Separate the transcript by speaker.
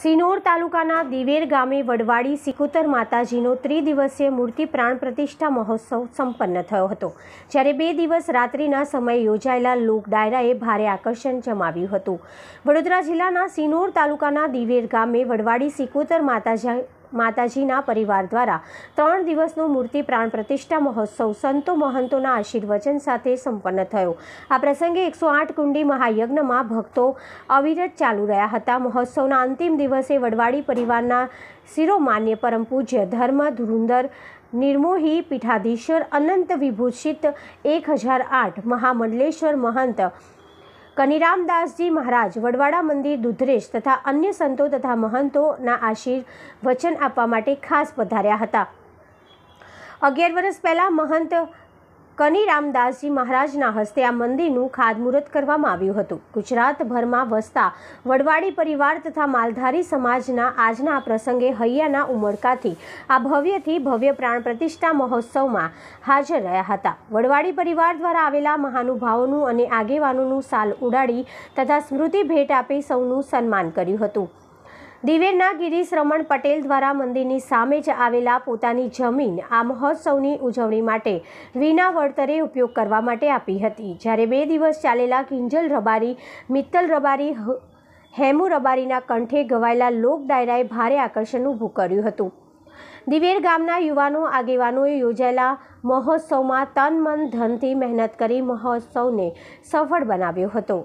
Speaker 1: સિનોર તાલુકાના દિવેર ગામે વડવાડી સિકોતર માતાજીનો ત્રિદિવસીય મૂર્તિ પ્રાણ પ્રતિષ્ઠા મહોત્સવ સંપન્ન થયો હતો જ્યારે બે દિવસ રાત્રિના સમયે યોજાયેલા લોક ડાયરાએ ભારે આકર્ષણ જમાવ્યું હતું વડોદરા જિલ્લાના સિનોર તાલુકાના દિવેર ગામે વડવાડી સિકોતર માતાજી માતાજીના પરિવાર દ્વારા ત્રણ દિવસનો મૂર્તિ પ્રાણ પ્રતિષ્ઠા મહોત્સવ સંતો મહંતોના આશીર્વચન સાથે સંપન્ન થયો આ પ્રસંગે એકસો આઠ કુંડી મહાયજ્ઞમાં ભક્તો અવિરત ચાલુ રહ્યા હતા મહોત્સવના અંતિમ દિવસે વડવાડી પરિવારના શિરોમાન્ય પરમ પૂજ્ય ધર્મ ધુરુંદર નિર્મોહી પીઠાધીશ્વર અનંત વિભૂષિત એક હજાર આઠ મહામંડલેશ્વર મહંત કનિરામદાસજી મહારાજ વડવાડા મંદિર દુધરેશ તથા અન્ય સંતો તથા મહંતોના આશીર્ વચન આપવા માટે ખાસ પધાર્યા હતા અગિયાર વર્ષ પહેલાં મહંત કની રામદાસજી મહારાજના હસ્તે આ મંદિરનું ખાતમુહૂર્ત કરવામાં આવ્યું હતું ગુજરાતભરમાં વસતા વડવાડી પરિવાર તથા માલધારી સમાજના આજના આ પ્રસંગે હૈયાના ઉમળકાથી આ ભવ્યથી ભવ્ય પ્રાણ પ્રતિષ્ઠા મહોત્સવમાં હાજર રહ્યા હતા વડવાડી પરિવાર દ્વારા આવેલા મહાનુભાવોનું અને આગેવાનોનું સાલ ઉડાડી તથા સ્મૃતિ ભેટ આપી સૌનું સન્માન કર્યું હતું દિવેરના ગિરીશ રમણ પટેલ દ્વારા મંદિરની સામે જ આવેલા પોતાની જમીન આ મહોત્સવની ઉજવણી માટે વિના વળતરે ઉપયોગ કરવા માટે આપી હતી જ્યારે બે દિવસ ચાલેલા કિંજલ રબારી મિત્તલ રબારી હેમુ રબારીના કંઠે ગવાયેલા લોક ડાયરાએ ભારે આકર્ષણ ઊભું કર્યું હતું દિવેર ગામના યુવાનો આગેવાનોએ યોજાયેલા મહોત્સવમાં તન મન ધનથી મહેનત કરી મહોત્સવને સફળ બનાવ્યો હતો